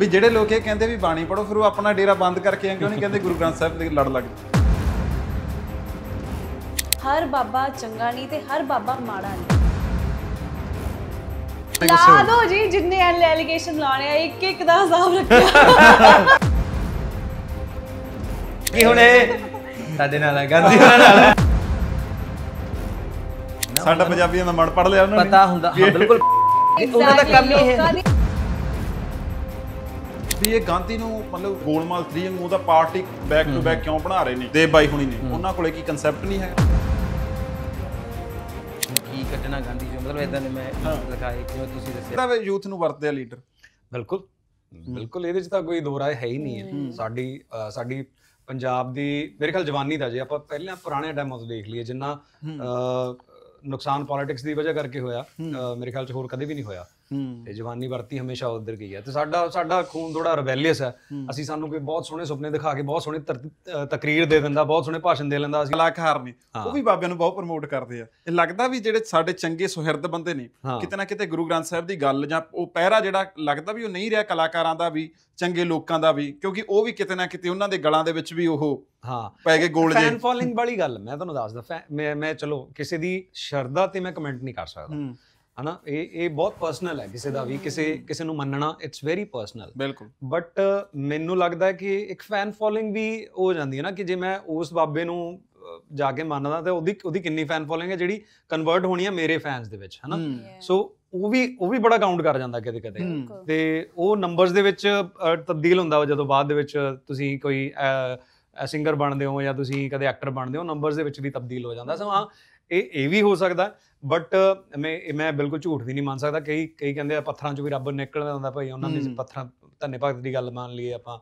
ਵੀ ਜਿਹੜੇ ਲੋਕ ਇਹ ਕਹਿੰਦੇ ਵੀ ਬਾਣੀ ਪੜੋ ਫਿਰ ਉਹ ਆਪਣਾ ਡੇਰਾ ਬੰਦ ਕਰਕੇ ਕਿਉਂ ਨਹੀਂ ਕਹਿੰਦੇ ਗੁਰੂ ਗ੍ਰੰਥ ਸਾਹਿਬ ਦੇ ਲੜ ਲੱਗ ਹਰ ਬਾਬਾ ਚੰਗਾ ਨਹੀਂ ਤੇ ਹਰ ਬਾਬਾ ਮਾੜਾ ਨਹੀਂ ਲਾ ਦੋ ਜੀ ਜਿੰਨੇ ਐਲ ਐਲੀਗੇਸ਼ਨ ਲਾਉਣੇ ਆ ਇੱਕ ਇੱਕ ਦਾ ਹਿਸਾਬ ਰੱਖਿਆ ਕੀ ਹੁਣੇ ਸਾਡੇ ਨਾਲ ਆ ਗਾਂਧੀ ਹੋਣਾ ਨਾਲ ਸਾਡਾ ਪੰਜਾਬੀਆਂ ਦਾ ਮਨ ਪੜ ਲਿਆ ਉਹਨਾਂ ਨੇ ਪਤਾ ਹੁੰਦਾ ਬਿਲਕੁਲ ਉਹਨਾਂ ਦਾ ਕੰਮ ਹੀ ਹੈ ਵੀ ਇਹ ਗਾਂਧੀ ਨੂੰ ਮਤਲਬ ਗੋਲਮਾਲ 3 ਵਾਂਗੂ ਦਾ ਪਾਰਟੀ ਬੈਕ ਟੂ ਬੈਕ ਕਿਉਂ ਬਣਾ ਰਹੇ ਨੇ ਦੇ ਬਾਈ ਹੁਣੀ ਨੇ ਉਹਨਾਂ ਕੋਲੇ ਕੀ ਕਨਸੈਪਟ ਨਹੀਂ ਹੈ ਕੀ ਕੱਢਣਾ ਗਾਂਧੀ ਜੀ ਮਤਲਬ ਇਦਾਂ ਨੇ ਮੈਂ ਲਿਖਾਇਆ ਕਿਉਂ ਤੁਸੀਂ ਦੱਸਿਆ ਤਾਂ ਯੂਥ ਨੂੰ ਵਰਤਦੇ ਆ ਲੀਡਰ ਬਿਲਕੁਲ ਬਿਲਕੁਲ ਇਹਦੇ 'ਚ ਤਾਂ ਕੋਈ ਦੋ ਰਾਏ ਹੈ ਹੀ ਨਹੀਂ ਹੈ ਸਾਡੀ ਸਾਡੀ ਪੰਜਾਬ ਦੀ ਮੇਰੇ ਖਿਆਲ ਜਵਾਨੀ ਦਾ ਜੇ ਆਪਾਂ ਪਹਿਲਾਂ ਪੁਰਾਣੇ ਡੈਮੋਸ ਦੇਖ ਲਈਏ ਜਿੰਨਾ ਨੁਕਸਾਨ ਪੋਲਿਟਿਕਸ ਦੀ ਵਜ੍ਹਾ ਕਰਕੇ ਹੋਇਆ ਮੇਰੇ ਖਿਆਲ 'ਚ ਹੋਰ ਕਦੇ ਵੀ ਨਹੀਂ ਹੋਇਆ ਤੇ ਜਵਾਨੀ ਵਰਤੀ ਹਮੇਸ਼ਾ ਉਧਰ ਗਈ ਹੈ ਤੇ ਸਾਡਾ ਸਾਡਾ ਖੂਨ ਥੋੜਾ ਰਵੈਲੀਅਸ ਹੈ ਅਸੀਂ ਸਾਨੂੰ ਕੋਈ ਬਹੁਤ ਸੋਹਣੇ ਸੁਪਨੇ ਦਿਖਾ ਕੇ ਬਹੁਤ ਸੋਹਣੇ ਤਕਰੀਰ ਦੇ ਦਿੰਦਾ ਬਹੁਤ ਸੋਹਣੇ ਭਾਸ਼ਣ ਦੇ ਲੈਂਦਾ ਅਸੀਂ ਕਲਾਕਾਰ ਨੇ ਉਹ ਵੀ ਬਾਬਿਆਂ ਨੂੰ ਬਹੁਤ ਪ੍ਰਮੋਟ ਕਰਦੇ ਆ ਇਹ ਲੱਗਦਾ ਵੀ ਜਿਹੜੇ ਸਾਡੇ ਚੰਗੇ ਸੁਹਿਰਦ ਬੰਦੇ ਨੇ ਕਿਤੇ ਨਾ ਕਿਤੇ ਗੁਰੂ ਗ੍ਰੰਥ ਸਾਹਿਬ ਦੀ ਗੱਲ ਜਾਂ ਉਹ ਪਹਿਰਾ ਜਿਹੜਾ ਲੱਗਦਾ ਵੀ ਉਹ ਨਹੀਂ ਰਿਹਾ ਕਲਾਕਾਰਾਂ ਦਾ ਵੀ ਚੰਗੇ ਲੋਕਾਂ ਦਾ ਵੀ ਕਿਉਂਕਿ ਉਹ ਵੀ ਕਿਤੇ ਨਾ ਕਿਤੇ ਉਹਨਾਂ ਦੇ ਗਲਾਂ ਦੇ ਵਿੱਚ ਵੀ ਉਹ ਹਾਂ ਪੈ ਗਏ ਗੋਲ ਜੇ ਫੈਨ ਫਾਲੋਇੰਗ ਵਾਲੀ ਗੱਲ ਮੈਂ ਤੁਹਾਨੂੰ ਦੱਸਦਾ ਮੈਂ ਮੈਂ ਚਲੋ ਕਿਸੇ ਦੀ ਸ਼ਰਦਾ ਤੇ ਮੈਂ ਕਮੈਂਟ ਨਹੀਂ ਕਰ ਸਕਦਾ ਹਨਾ ਇਹ ਇਹ ਬਹੁਤ ਪਰਸਨਲ ਹੈ ਕਿਸੇ ਦਾ ਵੀ ਕਿਸੇ ਕਿਸੇ ਨੂੰ ਮੰਨਣਾ ਇਟਸ ਵੈਰੀ ਪਰਸਨਲ ਬਿਲਕੁਲ ਬਟ ਮੈਨੂੰ ਲੱਗਦਾ ਹੈ ਕਿ ਇੱਕ ਫੈਨ ਫੋਲੋਇੰਗ ਵੀ ਹੋ ਜਾਂਦੀ ਹੈ ਨਾ ਕਿ ਜੇ ਮੈਂ ਉਸ ਬਾਬੇ ਨੂੰ ਜਾ ਕੇ ਮੰਨਦਾ ਤੇ ਉਹਦੀ ਉਹਦੀ ਕਿੰਨੀ ਫੈਨ ਫੋਲੋਇੰਗ ਹੈ ਜਿਹੜੀ ਕਨਵਰਟ ਹੋਣੀ ਹੈ ਮੇਰੇ ਫੈਨਸ ਦੇ ਵਿੱਚ ਹਨਾ ਸੋ ਉਹ ਵੀ ਉਹ ਵੀ ਬੜਾ ਕਾਊਂਟ ਕਰ ਜਾਂਦਾ ਕਦੇ ਕਦੇ ਤੇ ਉਹ ਨੰਬਰਸ ਦੇ ਵਿੱਚ ਤਬਦੀਲ ਹੁੰਦਾ ਜਦੋਂ ਬਾਅਦ ਦੇ ਵਿੱਚ ਤੁਸੀਂ ਕੋਈ ਸਿੰਗਰ ਬਣਦੇ ਹੋ ਜਾਂ ਤੁਸੀਂ ਕਦੇ ਐਕਟਰ ਬਣਦੇ ਹੋ ਨੰਬਰਸ ਦੇ ਵਿੱਚ ਵੀ ਤਬਦੀਲ ਹੋ ਜਾਂਦਾ ਸੋ ਹਾਂ ਇਹ ਇਹ ਵੀ ਹੋ ਸਕਦਾ ਬਟ ਮੈਂ ਮੈਂ ਬਿਲਕੁਲ ਝੂਠ ਵੀ ਨਹੀਂ ਮੰਨ ਸਕਦਾ ਕਈ ਕਈ ਕਹਿੰਦੇ ਆ ਪੱਥਰਾਂ ਚੋਂ ਵੀ ਰੱਬ ਨਿਕਲਦਾ ਹੁੰਦਾ ਭਾਈ ਉਹਨਾਂ ਦੇ ਪੱਥਰਾਂ ਧੰਨੇ ਭਗਤ ਦੀ ਗੱਲ ਮੰਨ ਲਈਏ ਆਪਾਂ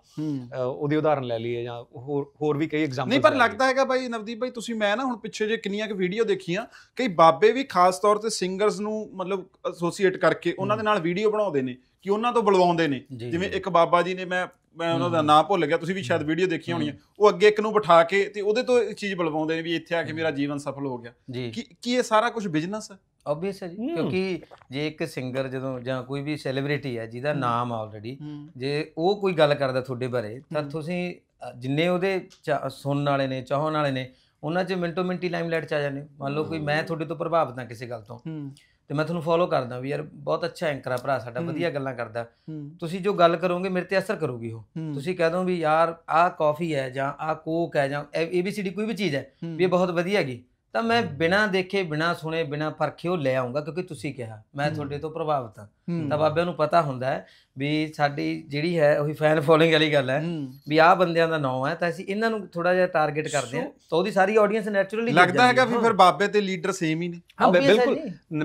ਉਹਦੀ ਉਦਾਹਰਨ ਲੈ ਲਈਏ ਜਾਂ ਹੋਰ ਹੋਰ ਵੀ ਕਈ ਐਗਜ਼ਾਮਪਲ ਨਹੀਂ ਪਰ ਲੱਗਦਾ ਹੈਗਾ ਭਾਈ ਨਵਦੀਪ ਭਾਈ ਤੁਸੀਂ ਮੈਂ ਨਾ ਹੁਣ ਪਿੱਛੇ ਜੇ ਕਿੰਨੀਆਂ ਕਿ ਵੀਡੀਓ ਦੇਖੀਆਂ ਕਈ ਬਾਬੇ ਵੀ ਖਾਸ ਤੌਰ ਤੇ ਸਿੰਗਰਸ ਨੂੰ ਮਤਲਬ ਐਸੋਸੀਏਟ ਕਰਕੇ ਉਹਨਾਂ ਦੇ ਨਾਲ ਵੀਡੀਓ ਬਣਾਉਂਦੇ ਨੇ ਕਿ ਉਹਨਾਂ ਤੋਂ ਬੁਲਵਾਉਂਦੇ ਨੇ ਜਿਵੇਂ ਇੱਕ ਬਾਬਾ ਜੀ ਨੇ ਮੈਂ ਮੈਂ ਉਹਨਾਂ ਦਾ ਨਾਮ ਭੁੱਲ ਗਿਆ ਤੁਸੀਂ ਵੀ ਸ਼ਾਇਦ ਵੀਡੀਓ ਦੇਖੀ ਹੋਣੀ ਹੈ ਉਹ ਅੱਗੇ ਇੱਕ ਨੂੰ ਬਿਠਾ ਕੇ ਤੇ ਉਹਦੇ ਤੋਂ ਇੱਕ ਚੀਜ਼ ਬਲਵਾਉਂਦੇ ਨੇ ਵੀ ਇੱਥੇ ਆ ਕੇ ਮੇਰਾ ਜੀਵਨ ਸਫਲ ਹੋ ਗਿਆ ਕੀ ਕੀ ਇਹ ਸਾਰਾ ਕੁਝ ਬਿਜ਼ਨਸ ਹੈ ਆਬਵੀਅਸ ਹੈ ਜੀ ਕਿਉਂਕਿ ਜੇ ਇੱਕ ਸਿੰਗਰ ਜਦੋਂ ਜਾਂ ਕੋਈ ਵੀ ਸੈਲੀਬ੍ਰਿਟੀ ਹੈ ਜਿਹਦਾ ਨਾਮ ਆਲਰੇਡੀ ਜੇ ਉਹ ਕੋਈ ਗੱਲ ਕਰਦਾ ਤੁਹਾਡੇ ਬਾਰੇ ਤਾਂ ਤੁਸੀਂ ਜਿੰਨੇ ਉਹਦੇ ਸੁਣਨ ਵਾਲੇ ਨੇ ਚਾਹਣ ਵਾਲੇ ਨੇ ਉਹਨਾਂ 'ਚ ਮਿੰਟੋ ਮਿੰਟੀ ਲਾਈਮਲਾਈਟ 'ਚ ਆ ਜਾਂਦੇ ਮੰਨ ਲਓ ਕੋਈ ਮੈਂ ਤੁਹਾਡੇ ਤੋਂ ਪ੍ਰਭਾਵਿਤ ਨਾ ਕਿਸੇ ਗੱਲ ਤੋਂ ਤੇ ਮੈਂ ਤੁਹਾਨੂੰ ਫੋਲੋ ਕਰਦਾ ਵੀ ਯਾਰ ਬਹੁਤ ਅੱਛਾ ਐਂਕਰ ਆ ਭਰਾ ਸਾਡਾ ਵਧੀਆ ਗੱਲਾਂ ਕਰਦਾ ਤੁਸੀਂ ਜੋ ਗੱਲ ਕਰੋਗੇ ਮੇਰੇ ਤੇ ਅਸਰ ਕਰੂਗੀ ਉਹ ਤੁਸੀਂ ਕਹਿ ਦੋ ਵੀ ਯਾਰ ਆਹ ਕਾਫੀ ਹੈ ਜਾਂ ਆਹ ਕੋਕ ਹੈ ਜਾਂ ਏਬੀਸੀਡੀ ਕੋਈ ਵੀ ਚੀਜ਼ ਹੈ ਵੀ ਇਹ ਬਹੁਤ ਵਧੀਆ ਹੈਗੀ ਤਾਂ ਮੈਂ ਬਿਨਾ ਦੇਖੇ ਬਿਨਾ ਸੁਣੇ ਬਿਨਾ ਪਰਖੇ ਉਹ ਲੈ ਆਉਂਗਾ ਕਿਉਂਕਿ ਤੁਸੀਂ ਕਿਹਾ ਮੈਂ ਤੁਹਾਡੇ ਤੋਂ ਪ੍ਰਭਾਵਿਤ ਹਾਂ ਤਾਂ ਬਾਬਿਆਂ ਨੂੰ ਪਤਾ ਹੁੰਦਾ ਹੈ ਵੀ ਸਾਡੀ ਜਿਹੜੀ ਹੈ ਉਹੀ ਫੈਨ ਫੋਲੋਇੰਗ ਵਾਲੀ ਗੱਲ ਹੈ ਵੀ ਆਹ ਬੰਦਿਆਂ ਦਾ ਨਾਮ ਹੈ ਤਾਂ ਅਸੀਂ ਇਹਨਾਂ ਨੂੰ ਥੋੜਾ ਜਿਹਾ ਟਾਰਗੇਟ ਕਰਦੇ ਹਾਂ ਤਾਂ ਉਹਦੀ ਸਾਰੀ ਆਡੀਅנס ਨੇਚਰਲੀ ਲੱਗਦਾ ਹੈਗਾ ਵੀ ਫਿਰ ਬਾਬੇ ਤੇ ਲੀਡਰ ਸੇਮ ਹੀ ਨੇ ਹਾਂ ਬਿਲਕੁਲ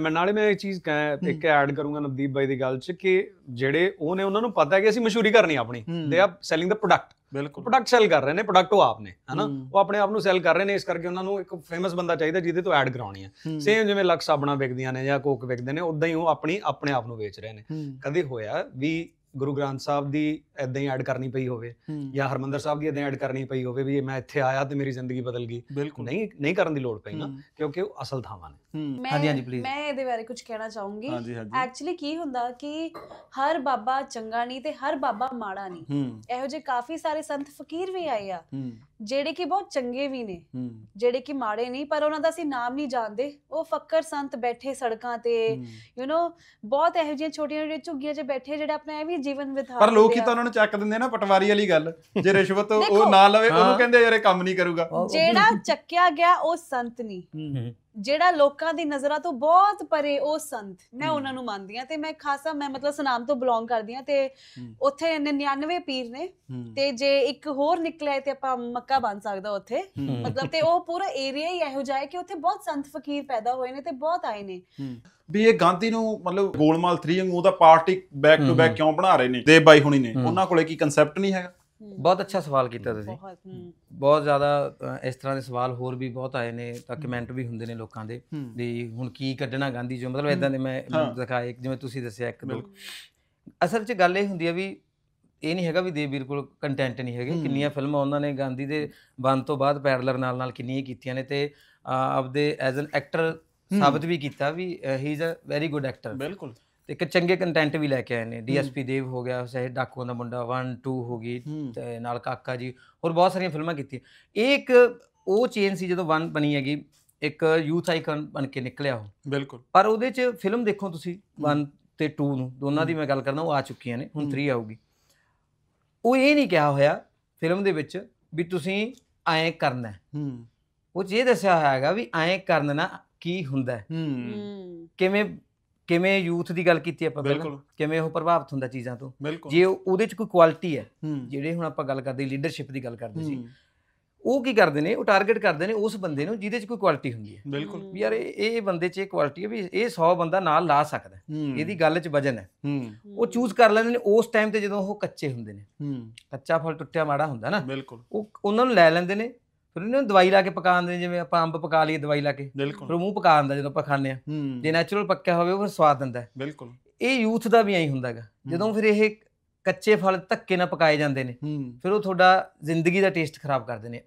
ਮੈਂ ਨਾਲੇ ਮੈਂ ਇੱਕ ਚੀਜ਼ ਕਹਾਂ ਇੱਕ ਐਡ ਕਰੂੰਗਾ ਨਵਦੀਪ ਬਾਈ ਦੀ ਗੱਲ 'ਚ ਕਿ ਜਿਹੜੇ ਉਹ ਨੇ ਉਹਨਾਂ ਨੂੰ ਪਤਾ ਹੈ ਕਿ ਅਸੀਂ ਮਸ਼ਹੂਰੀ ਕਰਨੀ ਆਪਣੀ ਦੇ ਆ ਸੈਲਿੰਗ ਦਾ ਪ੍ਰੋਡਕਟ ਬਿਲਕੁਲ ਪ੍ਰੋਡਕਟ ਸੈਲ ਕਰ ਰਹੇ ਨੇ ਪ੍ਰੋਡਕਟ ਉਹ ਆਪ ਨੇ ਹਨਾ ਉਹ ਆਪਣੇ ਆਪ ਨੂੰ ਸੈਲ ਕਰ ਰਹੇ ਨੇ ਇਸ ਕਰਕੇ ਉਹਨਾਂ ਨੂੰ ਇੱਕ ਫੇਮਸ ਬੰਦਾ ਚਾਹੀਦਾ ਜਿਹਦੇ ਤੋਂ ਐਡ ਕਰਾਉਣੀ ਹੈ ਸੇਮ ਜਿਵੇਂ ਲਕਸ ਆਪਣਾ ਵਿਕਦੀਆਂ ਨੇ ਜਾਂ ਕੋਕ ਵਿਕਦੇ ਨੇ ਉਦਾਂ ਹੀ ਉਹ ਆਪਣੀ ਆਪਣੇ ਆਪ ਨੂੰ ਵੇਚ ਵੇਚ ਰਹੇ ਨੇ ਕਦੇ ਹੋਇਆ ਵੀ ਗੁਰੂ ਗ੍ਰੰਥ ਸਾਹਿਬ ਦੀ ਐਦਾਂ ਹੀ ਐਡ ਕਰਨੀ ਪਈ ਹੋਵੇ ਜਾਂ ਹਰਮੰਦਰ ਸਾਹਿਬ ਦੀ ਐਦਾਂ ਐਡ ਕਰਨੀ ਪਈ ਹੋਵੇ ਵੀ ਮੈਂ ਇੱਥੇ ਆਇਆ ਤੇ ਮੇਰੀ ਜ਼ਿੰਦਗੀ ਬਦਲ ਗਈ ਨਹੀਂ ਨਹੀਂ ਕਰਨ ਦੀ ਲੋੜ ਪਈ ਨਾ ਕਿਉਂਕਿ ਉਹ ਅਸਲ ਥਾਵਾਂ ਨੇ ਹਾਂਜੀ ਹਾਂਜੀ ਪਲੀਜ਼ ਮੈਂ ਇਹਦੇ ਬਾਰੇ ਕੁਝ ਕਹਿਣਾ ਚਾਹੂੰਗੀ ਐਕਚੁਅਲੀ ਕੀ ਹੁੰਦਾ ਕਿ ਹਰ ਬਾਬਾ ਚੰਗਾ ਨਹੀਂ ਤੇ ਹਰ ਬਾਬਾ ਮਾੜਾ ਨਹੀਂ ਇਹੋ ਜਿਹੇ ਕਾਫੀ ਸਾਰੇ ਸੰਤ ਫਕੀਰ ਵੀ ਆਏ ਆ ਜਿਹੜੇ ਕਿ ਬਹੁਤ ਚੰਗੇ ਵੀ ਨੇ ਜਿਹੜੇ ਕਿ ਮਾੜੇ ਨਹੀਂ ਪਰ ਉਹਨਾਂ ਦਾ ਅਸੀਂ ਨਾਮ ਨਹੀਂ ਜਾਣਦੇ ਉਹ ਫੱਕਰ ਸੰਤ ਬੈਠੇ ਸੜਕਾਂ ਤੇ ਯੂ نو ਬਹੁਤ ਇਹੋ ਜਿਹੀਆਂ ਛੋਟੀਆਂ ਜਿਹੀਆਂ ਝੁੱਗੀਆਂ 'ਚ ਬੈਠੇ ਜਿਹੜੇ ਆਪਣਾ ਵੀ ਜੀਵਨ ਵਿਧਾ ਪਰ ਲੋਕੀ ਤਾਂ ਉਹਨਾਂ ਨੂੰ ਚੱਕ ਦਿੰਦੇ ਨਾ ਪਟਵਾਰੀ ਵਾਲੀ ਗੱਲ ਜੇ ਰਿਸ਼ਵਤ ਉਹ ਨਾ ਲਵੇ ਉਹਨੂੰ ਕਹਿੰਦੇ ਯਾਰ ਇਹ ਕੰਮ ਨਹੀਂ ਕਰੂਗਾ ਜਿਹੜਾ ਚੱਕਿਆ ਗਿਆ ਉਹ ਸੰਤ ਨਹੀਂ ਜਿਹੜਾ ਲੋਕਾਂ ਦੀ ਨਜ਼ਰਾਂ ਤੋਂ ਬਹੁਤ ਪਰੇ ਉਹ ਸੰਤ ਮੈਂ ਉਹਨਾਂ ਨੂੰ ਮੰਨਦੀ ਆ ਤੇ ਮੈਂ ਖਾਸਾ ਮੈਂ ਮਤਲਬ ਸੁਨਾਮ ਤੋਂ ਬਿਲੋਂਗ ਕਰਦੀ ਆ ਤੇ ਉੱਥੇ 99 ਪੀਰ ਨੇ ਤੇ ਜੇ ਇੱਕ ਹੋਰ ਨਿਕਲਿਆ ਤੇ ਆਪਾਂ ਮੱਕਾ ਬਣ ਸਕਦਾ ਉੱਥੇ ਮਤਲਬ ਤੇ ਉਹ ਪੂਰਾ ਏਰੀਆ ਹੀ ਇਹੋ ਜਿਹਾ ਕਿ ਉੱਥੇ ਬਹੁਤ ਸੰਤ ਫਕੀਰ ਪੈਦਾ ਹੋਏ ਨੇ ਤੇ ਬਹੁਤ ਆਏ ਨੇ ਵੀ ਇਹ ਗਾਂਧੀ ਨੂੰ ਮਤਲਬ ਗੋਲਮਾਲ 3 ਵਾਂਗੂ ਉਹਦਾ ਪਾਰਟੀ ਬੈਕ ਟੂ ਬੈਕ ਕਿਉਂ ਬਣਾ ਰਹੇ ਨੇ ਦੇਵ ਬਾਈ ਹੁਣੀ ਨੇ ਉਹਨਾਂ ਕੋਲੇ ਕੀ ਕਨਸੈਪਟ ਨਹੀਂ ਹੈਗਾ ਬਹੁਤ ਅੱਛਾ ਸਵਾਲ ਕੀਤਾ ਤੁਸੀਂ ਬਹੁਤ ਜ਼ਿਆਦਾ ਇਸ ਤਰ੍ਹਾਂ ਦੇ ਸਵਾਲ ਹੋਰ ਵੀ ਬਹੁਤ ਆਏ ਨੇ ਤਾਂ ਕਮੈਂਟ ਵੀ ਹੁੰਦੇ ਨੇ ਲੋਕਾਂ ਦੇ ਵੀ ਹੁਣ ਕੀ ਕੱਢਣਾ ਗਾਂਧੀ ਜੀ ਮਤਲਬ ਇਦਾਂ ਦੇ ਮੈਂ ਦਿਖਾਏ ਜਿਵੇਂ ਤੁਸੀਂ ਦੱਸਿਆ ਇੱਕ ਦੋ ਅਸਲ 'ਚ ਗੱਲ ਇਹ ਹੁੰਦੀ ਆ ਵੀ ਇਹ ਨਹੀਂ ਹੈਗਾ ਵੀ ਦੇਵੀਰ ਕੋਲ ਕੰਟੈਂਟ ਨਹੀਂ ਹੈਗੇ ਕਿੰਨੀਆਂ ਫਿਲਮਾਂ ਉਹਨਾਂ ਨੇ ਗਾਂਧੀ ਦੇ ਬੰਦ ਤੋਂ ਬਾਅਦ ਪੈਰਲਰ ਨਾਲ ਨਾਲ ਕਿੰਨੀਆਂ ਕੀਤੀਆਂ ਨੇ ਤੇ ਆਪਦੇ ਐਜ਼ ਐਨ ਐਕਟਰ ਸਾਬਤ ਵੀ ਕੀਤਾ ਵੀ he is a very good actor ਬਿਲਕੁਲ ਇੱਕ ਚੰਗੇ ਕੰਟੈਂਟ ਵੀ ਲੈ ਕੇ ਆਏ ਨੇ ਡੀਐਸਪੀ ਦੇਵ ਹੋ ਗਿਆ ਸਹਿ ਡਾਕੂਆਂ ਦਾ ਮੁੰਡਾ 1 2 ਹੋ ਗਈ ਤੇ ਨਾਲ ਕਾਕਾ ਜੀ ਹੋਰ ਬਹੁਤ ਸਾਰੀਆਂ ਫਿਲਮਾਂ ਕੀਤੀਆਂ ਇਹ ਇੱਕ ਉਹ ਚੇਨ ਸੀ ਜਦੋਂ 1 ਬਣੀ ਹੈਗੀ ਇੱਕ ਯੂਥ ਆਈਕਨ ਬਣ ਕੇ ਨਿਕਲਿਆ ਉਹ ਬਿਲਕੁਲ ਪਰ ਉਹਦੇ ਚ ਫਿਲਮ ਦੇਖੋ ਤੁਸੀਂ 1 ਤੇ 2 ਨੂੰ ਦੋਨਾਂ ਦੀ ਮੈਂ ਗੱਲ ਕਰਦਾ ਉਹ ਆ ਚੁੱਕੀਆਂ ਨੇ ਹੁਣ 3 ਆਊਗੀ ਉਹ ਇਹ ਨਹੀਂ ਕਿਹਾ ਹੋਇਆ ਫਿਲਮ ਦੇ ਵਿੱਚ ਵੀ ਤੁਸੀਂ ਐ ਕਰਨਾ ਹੂੰ ਉਹ ਜੇ ਦੱਸਿਆ ਹੋਇਆ ਹੈਗਾ ਵੀ ਐ ਕਰਨ ਨਾ ਕੀ ਹੁੰਦਾ ਹੂੰ ਕਿਵੇਂ ਕਿਵੇਂ ਯੂਥ ਦੀ ਗੱਲ ਕੀਤੀ ਆਪਾਂ ਪਹਿਲਾਂ ਕਿਵੇਂ ਉਹ ਪ੍ਰਭਾਵਿਤ ਹੁੰਦਾ ਚੀਜ਼ਾਂ ਤੋਂ ਜੇ ਉਹਦੇ ਚ ਕੋਈ ਕੁਆਲਿਟੀ ਹੈ ਜਿਹੜੇ ਹੁਣ ਆਪਾਂ ਗੱਲ ਕਰਦੇ ਲੀਡਰਸ਼ਿਪ ਦੀ ਗੱਲ ਕਰਦੇ ਸੀ ਉਹ ਕੀ ਕਰਦੇ ਨੇ ਉਹ ਟਾਰਗੇਟ ਕਰਦੇ ਨੇ ਉਸ ਬੰਦੇ ਨੂੰ ਜਿਹਦੇ 'ਚ ਕੋਈ ਕੁਆਲਿਟੀ ਹੁੰਦੀ ਹੈ ਬਿਲਕੁਲ ਵੀ ਯਾਰ ਇਹ ਇਹ ਬੰਦੇ 'ਚ ਇਹ ਕੁਆਲਿਟੀ ਹੈ ਵੀ ਇਹ 100 ਬੰਦਾ ਨਾਲ ਲਾ ਸਕਦਾ ਇਹਦੀ ਗੱਲ 'ਚ ਵਜਨ ਹੈ ਉਹ ਚੂਜ਼ ਕਰ ਲੈਂਦੇ ਨੇ ਉਸ ਟਾਈਮ ਤੇ ਜਦੋਂ ਉਹ ਕੱਚੇ ਹੁੰਦੇ ਨੇ ਕੱਚਾ ਫਲ ਟੁੱਟਿਆ ਮਾੜਾ ਹੁੰਦਾ ਨਾ ਉਹ ਉਹਨਾਂ ਨੂੰ ਲੈ ਲੈਂਦੇ ਨੇ ਫਿਰ ਨੂੰ ਦਵਾਈ ਲਾ ਕੇ ਪਕਾਉਂਦੇ ਜਿਵੇਂ ਆਪਾਂ ਅੰਬ ਪਕਾ ਲਈਏ ਦਵਾਈ ਲਾ ਕੇ ਫਿਰ ਮੂੰਹ ਪਕਾ ਦਿੰਦਾ ਜਦੋਂ ਆਪਾਂ ਖਾਂਦੇ ਆ ਜੇ ਨੈਚੁਰਲ ਪੱਕਿਆ ਹੋਵੇ ਉਹ ਫਿਰ ਸਵਾਦ ਦਿੰਦਾ ਬਿਲਕੁਲ ਇਹ ਯੂਥ ਦਾ ਵੀ ਐਂ ਹੁੰਦਾਗਾ ਜਦੋਂ ਫਿਰ ਇਹ ਕੱਚੇ ਫਲ ਧੱਕੇ ਨਾਲ ਪਕਾਏ ਜਾਂਦੇ ਨੇ ਫਿਰ ਉਹ ਤੁਹਾਡਾ ਜ਼ਿੰਦਗੀ ਦਾ ਟੇਸਟ ਖਰਾਬ ਕਰ ਦਿੰਦੇ ਨੇ